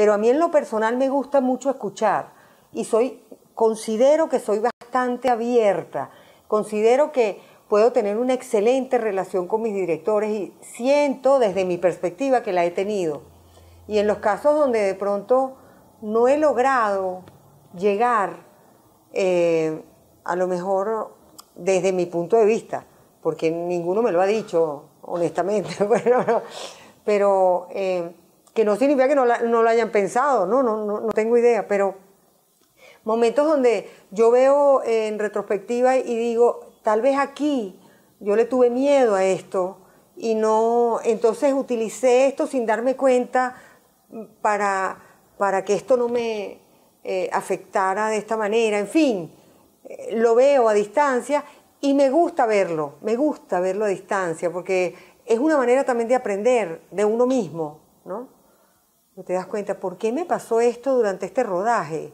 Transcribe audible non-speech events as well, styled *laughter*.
Pero a mí en lo personal me gusta mucho escuchar y soy, considero que soy bastante abierta, considero que puedo tener una excelente relación con mis directores y siento desde mi perspectiva que la he tenido. Y en los casos donde de pronto no he logrado llegar, eh, a lo mejor desde mi punto de vista, porque ninguno me lo ha dicho, honestamente, *laughs* pero eh, que no significa que no, lo hayan pensado, no, no, no, tengo idea, pero momentos donde yo veo eh, en retrospectiva y digo, tal vez aquí yo le tuve miedo a esto y no, entonces utilicé esto sin darme cuenta para, para que esto no me eh, afectara de esta manera, en fin, eh, lo veo a distancia y me gusta verlo, me gusta verlo a distancia porque es una manera también de aprender de uno mismo, ¿no? ¿Te das cuenta por qué me pasó esto durante este rodaje?